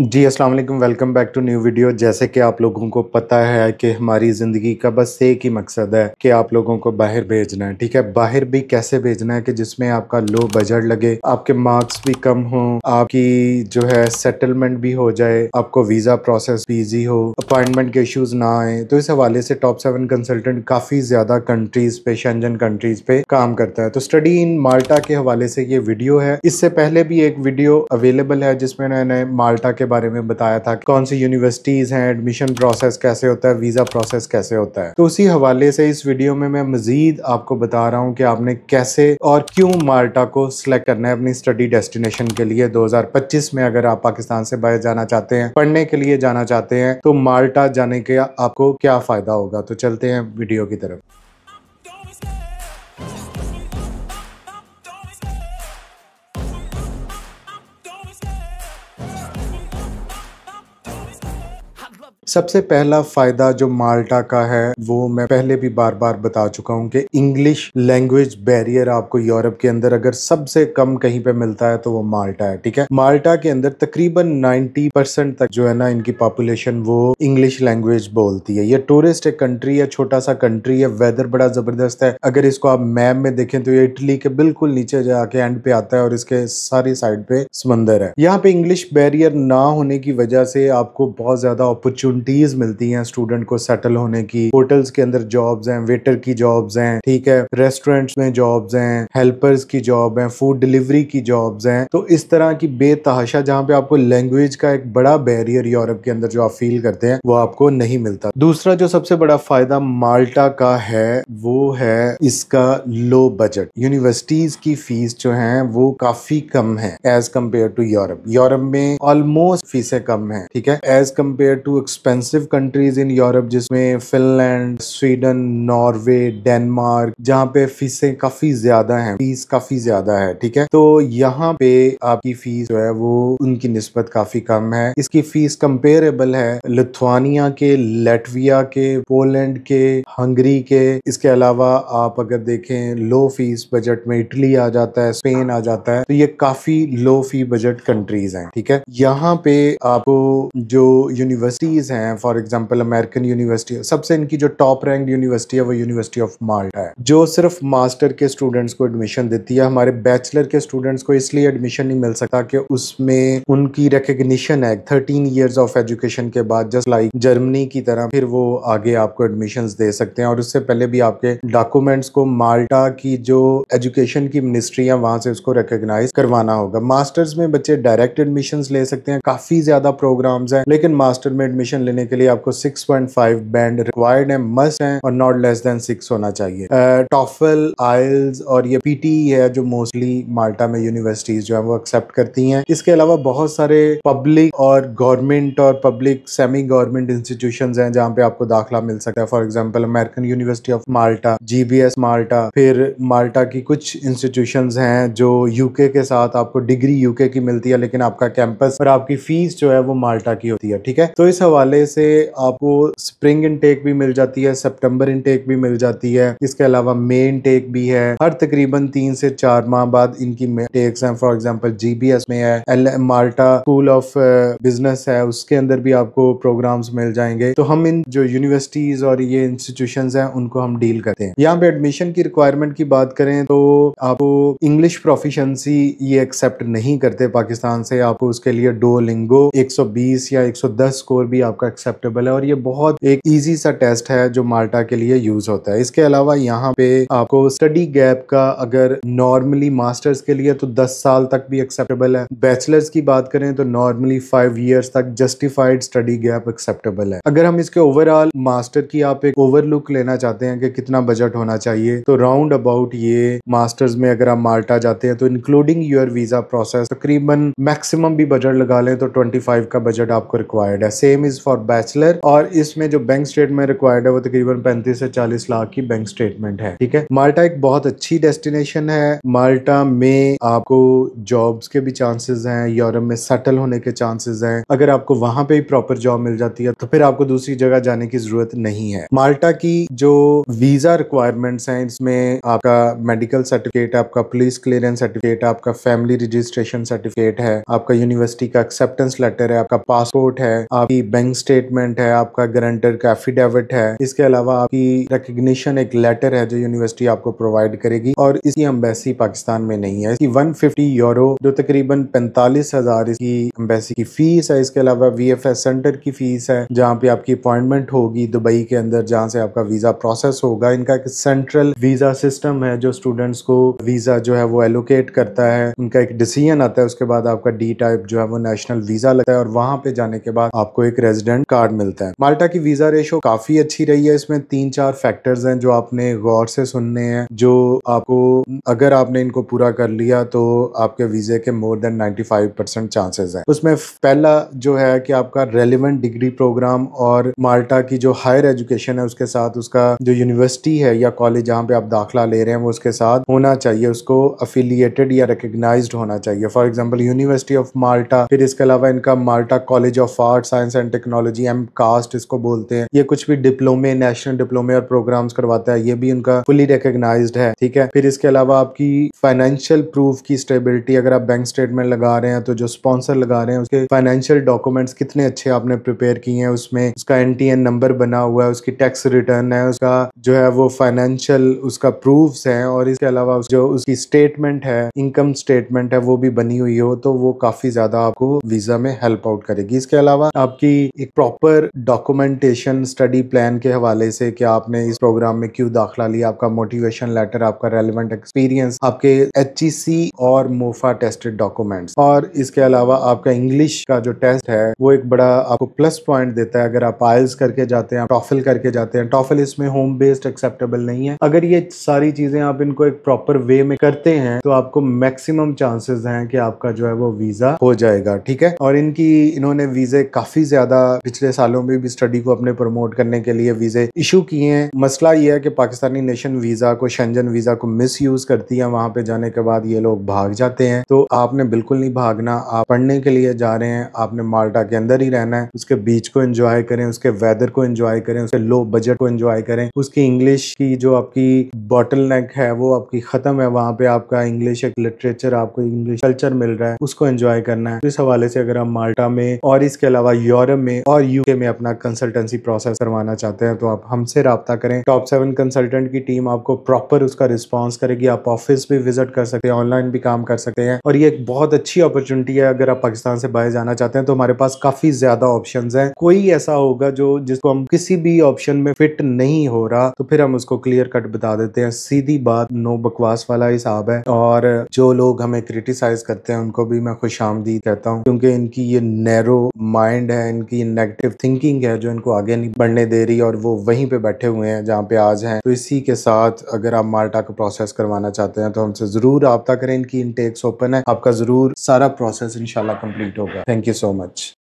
जी अस्सलाम वालेकुम welcome back to new video जैसे कि आप लोगों को पता है कि हमारी ज़िंदगी का बस एक ही मकसद है कि आप लोगों को बाहर भेजना है ठीक है बाहर भी कैसे भेजना है कि जिसमें आपका लो बजट लगे आपके मार्क्स भी कम हो आपकी जो है सेटलमेंट भी हो जाए आपको वीज़ा प्रोसेस भी ईजी हो अपॉइंटमेंट के इशूज़ ना आए तो इस हवाले से टॉप सेवन कंसल्टेंट काफ़ी ज़्यादा कंट्रीज़ पे शंजन कंट्रीज़ पे काम करता है तो स्टडी इन माल्टा के हवाले से ये वीडियो है इससे पहले भी एक वीडियो अवेलेबल है जिसमें मैंने माल्टा के बारे में बताया था कौन सी यूनिवर्सिटीज़ हैं एडमिशन प्रोसेस कैसे होता है वीज़ा प्रोसेस कैसे होता है तो उसी हवाले से इस वीडियो में मैं मज़ीद आपको बता रहा हूँ कि आपने कैसे और क्यों माल्टा को सिलेक्ट करना है अपनी स्टडी डेस्टिनेशन के लिए दो में अगर आप पाकिस्तान से बाहर जाना चाहते हैं पढ़ने के लिए जाना चाहते हैं तो माल्टा जाने के आपको क्या फ़ायदा होगा तो चलते हैं वीडियो की तरफ सबसे पहला फ़ायदा जो माल्टा का है वो मैं पहले भी बार बार बता चुका हूँ कि इंग्लिश लैंग्वेज बैरियर आपको यूरोप के अंदर अगर सबसे कम कहीं पे मिलता है तो वो माल्टा है ठीक है माल्टा के अंदर तकरीबन 90 परसेंट तक जो है ना इनकी पॉपुलेशन वो इंग्लिश लैंग्वेज बोलती है ये टूरिस्ट एक कंट्री है छोटा सा कंट्री है वेदर बड़ा ज़बरदस्त है अगर इसको आप मैप में देखें तो ये इटली के बिल्कुल नीचे जाके एंड पे आता है और इसके सारी साइड पे समंदर है यहाँ पे इंग्लिश बैरियर ना होने की वजह से आपको बहुत ज़्यादा अपॉर्चुनिटी अपॉर्चुनिटीज मिलती हैं स्टूडेंट को सेटल होने की होटल्स के अंदर जॉब्स हैं वेटर की जॉब्स हैं ठीक है रेस्टोरेंट्स में जॉब्स हैं हेल्पर्स की जॉब हैं फूड डिलीवरी की जॉब्स हैं तो इस तरह की बेतहाशा जहाँ पे आपको लैंग्वेज का एक बड़ा बैरियर यूरोप के अंदर जो आप फील करते हैं वो आपको नहीं मिलता दूसरा जो सबसे बड़ा फायदा माल्टा का है वो है इसका लो बजट यूनिवर्सिटीज की फीस जो है वो काफी कम है as compare to Europe Europe में ऑलमोस्ट फीसें कम है ठीक है as compare to expect expensive countries in Europe जिसमें फिनलैंड स्वीडन नॉर्वे डेनमार्क जहाँ पे फीसें काफी ज्यादा हैं फीस काफी ज्यादा है ठीक है तो यहाँ पे आपकी फीस जो है वो उनकी नस्बत काफी कम है इसकी फीस कंपेरेबल है लिथुआनिया के लेटविया के पोलैंड के हंगरी के इसके अलावा आप अगर देखें लो फीस बजट में इटली आ जाता है स्पेन आ जाता है तो ये काफी लो फी बजट कंट्रीज हैं ठीक है यहाँ पे आपको जो यूनिवर्सिटीज हैं हैं फॉर एग्जांपल अमेरिकन यूनिवर्सिटी सबसे इनकी जो टॉप रैंक यूनिवर्सिटी है वो यूनिवर्सिटी ऑफ माल्टा है जो सिर्फ मास्टर के स्टूडेंट्स को एडमिशन देती है हमारे बैचलर के स्टूडेंट्स को इसलिए एडमिशन नहीं मिल सकता कि उसमें उनकी रिकग्निशन है थर्टीन ईयर्स ऑफ एजुकेशन के बाद जस्ट लाइक जर्मनी की तरह फिर वो आगे आपको एडमिशन दे सकते हैं और उससे पहले भी आपके डॉक्यूमेंट्स को माल्टा की जो एजुकेशन की मिनिस्ट्री है वहां से उसको रिकोगनाइज करवाना होगा मास्टर्स में बच्चे डायरेक्ट एडमिशन ले सकते हैं काफी ज्यादा प्रोग्राम्स हैं लेकिन मास्टर में एडमिशन लेने के लिए आपको 6.5 बैंड रिक्वायर्ड है मस्ट है और नॉट लेस देन 6 होना चाहिए टॉफल uh, आइल्स और ये पीटी e है जो मोस्टली माल्टा में यूनिवर्सिटीज जो है वो एक्सेप्ट करती हैं इसके अलावा बहुत सारे पब्लिक और गवर्नमेंट और पब्लिक सेमी गवर्नमेंट इंस्टीट्यूशन है जहाँ पे आपको दाखिला मिल सकता है for example American University of Malta GBS Malta फिर माल्टा की कुछ इंस्टीट्यूशन हैं जो यूके के साथ आपको डिग्री यूके की मिलती है लेकिन आपका कैंपस और आपकी फीस जो है वो माल्टा की होती है ठीक है तो इस हवाले बड़े से आपको स्प्रिंग इनटेक भी मिल जाती है सितंबर इनटेक भी मिल जाती है इसके अलावा मे इनटेक भी है हर तकरीबन तीन से चार माह बाद इनकी टेक्स हैं फॉर एग्जांपल जीबीएस में है L Malta School of Business है उसके अंदर भी आपको प्रोग्राम्स मिल जाएंगे तो हम इन जो यूनिवर्सिटीज और ये इंस्टीट्यूशन है उनको हम डील करते हैं यहाँ पे एडमिशन की रिक्वायरमेंट की बात करें तो आपको इंग्लिश प्रोफिशंसी ये एक्सेप्ट नहीं करते पाकिस्तान से आपको उसके लिए डो लिंगो 120 या 110 स्कोर भी आपका एक्सेप्टेबल है और ये बहुत एक ईजी सा टेस्ट है जो माल्टा के लिए यूज होता है इसके अलावा यहाँ पे आपको स्टडी गैप का अगर नॉर्मली मास्टर्स के लिए तो 10 साल तक भी एक्सेप्टेबल है बैचलर्स की बात करें तो नॉर्मली फाइव ईयर्स तक जस्टिफाइड स्टडी गैप एक्सेप्टेबल है अगर हम इसके ओवरऑल मास्टर की आप एक ओवरलुक लेना चाहते हैं कि कितना बजट होना चाहिए तो राउंड अबाउट ये मास्टर्स में अगर आप माल्टा जाते हैं तो इंक्लूडिंग योर वीजा प्रोसेस तकरीबन मैक्सिमम भी बजट लगा लें तो ट्वेंटी का बजट आपको रिक्वायर्ड है सेम इज फॉर और बैचलर और इसमें जो बैंक स्टेटमेंट रिक्वायर्ड है वो तकरीबन पैंतीस से चालीस लाख की बैंक स्टेटमेंट है ठीक है माल्टा एक बहुत अच्छी डेस्टिनेशन है माल्टा में आपको जॉब्स के भी चांसेस हैं यूरोप में सेटल होने के चांसेस हैं अगर आपको वहां पे ही प्रॉपर जॉब मिल जाती है तो फिर आपको दूसरी जगह जाने की जरूरत नहीं है माल्टा की जो वीजा रिक्वायरमेंट्स हैं इसमें आपका मेडिकल सर्टिफिकेट आपका पुलिस क्लियरेंस सर्टिफिकेट आपका फैमिली रजिस्ट्रेशन सर्टिफिकेट है आपका यूनिवर्सिटी का एक्सेप्टेंस लेटर है आपका पासपोर्ट है आपकी बैंक स्टेटमेंट है आपका गारंटर का एफिडेविट है इसके अलावा आपकी रिकग्निशन एक लेटर है जो यूनिवर्सिटी आपको प्रोवाइड करेगी और इसकी अम्बेसी पाकिस्तान में नहीं है इसकी 150 यूरो जो तकरीबन पैंतालीस हजार इसकी अम्बेसी की फीस है इसके अलावा वी सेंटर की फीस है जहाँ पे आपकी अपॉइंटमेंट होगी दुबई के अंदर जहाँ से आपका वीजा प्रोसेस होगा इनका एक सेंट्रल वीजा सिस्टम है जो स्टूडेंट्स को वीजा जो है वो एलोकेट करता है उनका एक डिसीजन आता है उसके बाद आपका डी टाइप जो है वो नेशनल वीजा लगता है और वहां पे जाने के बाद आपको एक रेजिडेंट रेजिडेंट कार्ड मिलता है माल्टा की वीजा रेशो काफी अच्छी रही है इसमें तीन चार फैक्टर्स हैं जो आपने गौर से सुनने हैं जो आपको अगर आपने इनको पूरा कर लिया तो आपके वीजे के मोर देन 95 परसेंट चांसेस है उसमें पहला जो है कि आपका रेलिवेंट डिग्री प्रोग्राम और माल्टा की जो हायर एजुकेशन है उसके साथ उसका जो यूनिवर्सिटी है या कॉलेज जहाँ पे आप दाखिला ले रहे हैं वो उसके साथ होना चाहिए उसको अफिलियेटेड या रिकग्नाइज होना चाहिए for example University of Malta फिर इसके अलावा इनका Malta College of Art Science and Technology Technology MCAST इसको बोलते हैं ये कुछ भी डिप्लोमे नेशनल डिप्लोमे और प्रोग्राम करवाता है ये भी उनका फुली रिकोगनाइज है ठीक है फिर इसके अलावा आपकी फाइनेंशियल प्रूफ की स्टेबिलिटी अगर आप बैंक स्टेटमेंट लगा रहे हैं तो जो स्पॉन्सर लगा रहे हैं उसके फाइनेंशियल डॉक्यूमेंट्स कितने अच्छे आपने प्रिपेयर किए हैं उसमें उसका एन नंबर बना हुआ है उसकी टैक्स रिटर्न है उसका जो है वो फाइनेंशियल उसका प्रूफ है और इसके अलावा जो उसकी स्टेटमेंट है इनकम स्टेटमेंट है वो भी बनी हुई हो तो वो काफी ज्यादा आपको वीजा में हेल्प आउट करेगी इसके अलावा आपकी एक प्रॉपर डॉक्यूमेंटेशन स्टडी प्लान के हवाले से कि आपने इस प्रोग्राम में क्यों दाखिला लिया आपका मोटिवेशन लेटर आपका रेलिवेंट एक्सपीरियंस आपके एच e और मोफा टेस्टेड डॉक्यूमेंट्स और इसके अलावा आपका इंग्लिश का जो टेस्ट है वो एक बड़ा आपको प्लस पॉइंट देता है अगर आप आयल्स करके जाते हैं टॉफिल करके जाते हैं टॉफिल इसमें होम बेस्ड एक्सेप्टेबल नहीं है अगर ये सारी चीजें आप इनको एक प्रॉपर वे में करते हैं तो आपको मैक्सिमम चांसेस हैं कि आपका जो है वो वीजा हो जाएगा ठीक है और इनकी इन्होंने वीजे काफी ज्यादा पिछले सालों में भी स्टडी को अपने प्रमोट करने के लिए वीज़े इशू किए हैं मसला ये है कि पाकिस्तानी नेशन वीज़ा को शंजन वीज़ा को मिस यूज़ करती है वहां पे जाने के बाद ये लोग भाग जाते हैं तो आपने बिल्कुल नहीं भागना आप पढ़ने के लिए जा रहे हैं आपने माल्टा के अंदर ही रहना है उसके बीच को एंजॉय करें उसके वेदर को एंजॉय करें उसके लो बजट को एंजॉय करें उसकी इंग्लिश की जो आपकी बॉटल नेक है वो आपकी ख़त्म है वहां पे आपका इंग्लिश एक लिटरेचर आपको इंग्लिश कल्चर मिल रहा है उसको एंजॉय करना है इस हवाले से अगर आप माल्टा में और इसके अलावा यूरोप में और यूके में अपना कंसल्टेंसी प्रोसेस करवाना चाहते हैं तो आप हमसे रबता करें टॉप सेवन कंसल्टेंट की टीम आपको प्रॉपर उसका रिस्पॉन्स करेगी आप ऑफिस भी विजिट कर सकते हैं ऑनलाइन भी काम कर सकते हैं और ये एक बहुत अच्छी अपॉर्चुनिटी है अगर आप पाकिस्तान से बाहर जाना चाहते हैं तो हमारे पास काफी ज्यादा ऑप्शन है कोई ऐसा होगा जो जिसको हम किसी भी ऑप्शन में फिट नहीं हो रहा तो फिर हम उसको क्लियर कट बता देते हैं सीधी बात नो बकवास वाला हिसाब है और जो लोग हमें क्रिटिसाइज करते हैं उनको भी मैं खुश कहता हूँ क्योंकि इनकी ये नैरो माइंड है इनकी नेगेटिव थिंकिंग है जो इनको आगे नहीं बढ़ने दे रही और वो वहीं पे बैठे हुए हैं जहाँ पे आज हैं तो इसी के साथ अगर आप माल्टा का प्रोसेस करवाना चाहते हैं तो हमसे ज़रूर रबता करें इनकी इनटेक्स ओपन है आपका ज़रूर सारा प्रोसेस इनशाला कम्प्लीट होगा थैंक यू सो मच